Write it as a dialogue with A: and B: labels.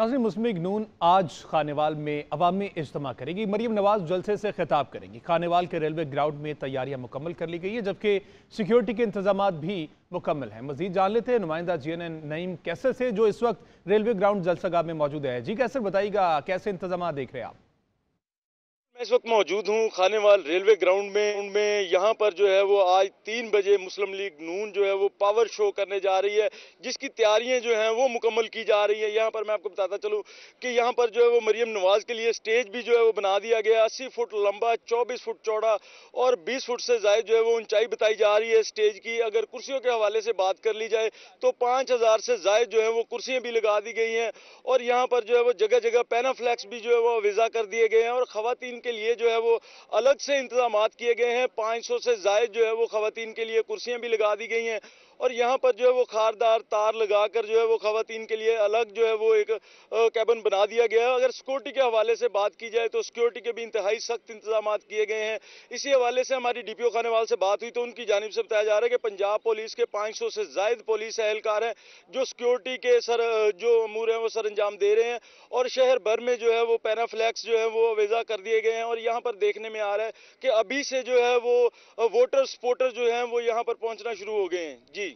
A: नाजर मुस्लिम नून आज खानेवाल में अवामी इज्तम करेगी मरीम नवाज जलसे से खिताब करेंगी खानेवाल के रेलवे ग्राउंड में तैयारियां मुकम्मल कर ली गई है जबकि सिक्योरिटी के इंतजाम भी मुकम्मल हैं मजीद जान लेते हैं नुमाइंदा जी एन एन नईम कैसे से जो इस वक्त रेलवे ग्राउंड जलसगा में मौजूद है जी कैसे बताइएगा कैसे इंतजाम देख रहे हैं आप मैं इस वक्त मौजूद
B: हूँ खानेवाल रेलवे ग्राउंड में में यहाँ पर जो है वो आज तीन बजे मुस्लिम लीग नून जो है वो पावर शो करने जा रही है जिसकी तैयारियाँ जो हैं वो मुकम्मल की जा रही है यहाँ पर मैं आपको बताता चलूँ कि यहाँ पर जो है वो मरीम नवाज़ के लिए स्टेज भी जो है वो बना दिया गया अस्सी फुट लंबा चौबीस फुट चौड़ा और बीस फुट से जायद जो है वो ऊंचाई बताई जा रही है स्टेज की अगर कुर्सियों के हवाले से बात कर ली जाए तो पाँच हज़ार से जायद जो है वो कुर्सियाँ भी लगा दी गई हैं और यहाँ पर जो है वो जगह जगह पैनाफ्लैक्स भी जो है वो वीज़ा कर दिए गए हैं और ख़वान के के लिए जो है वो अलग से इंतजाम किए गए हैं सौ से जायद जो है वो खातन के लिए कुर्सियाँ भी लगा दी गई हैं और यहाँ पर जो है वो खारदार तार लगाकर जो है वो खातन के लिए अलग जो है वो एक कैबन बना दिया गया है अगर सिक्योरिटी के हवाले से बात की जाए तो सिक्योरिटी के भी इंतहाई सख्त इंतजाम किए गए हैं इसी हवाले से हमारी डी पी ओ खानेवाल से बात हुई तो उनकी जानब से बताया जा रहा है कि पंजाब पुलिस के पाँच सौ से जायद पुलिस एहलकार हैं जो सिक्योरिटी के सर जो अमूर हैं वो सर अंजाम दे रहे हैं और शहर भर में जो है वो पैराफ्लैक्स जो है वो अवेजा कर दिए गए हैं हैं और यहाँ पर देखने में आ रहा है कि अभी से जो है वो वोटर सपोर्टर जो हैं वो यहाँ पर पहुँचना शुरू हो गए हैं जी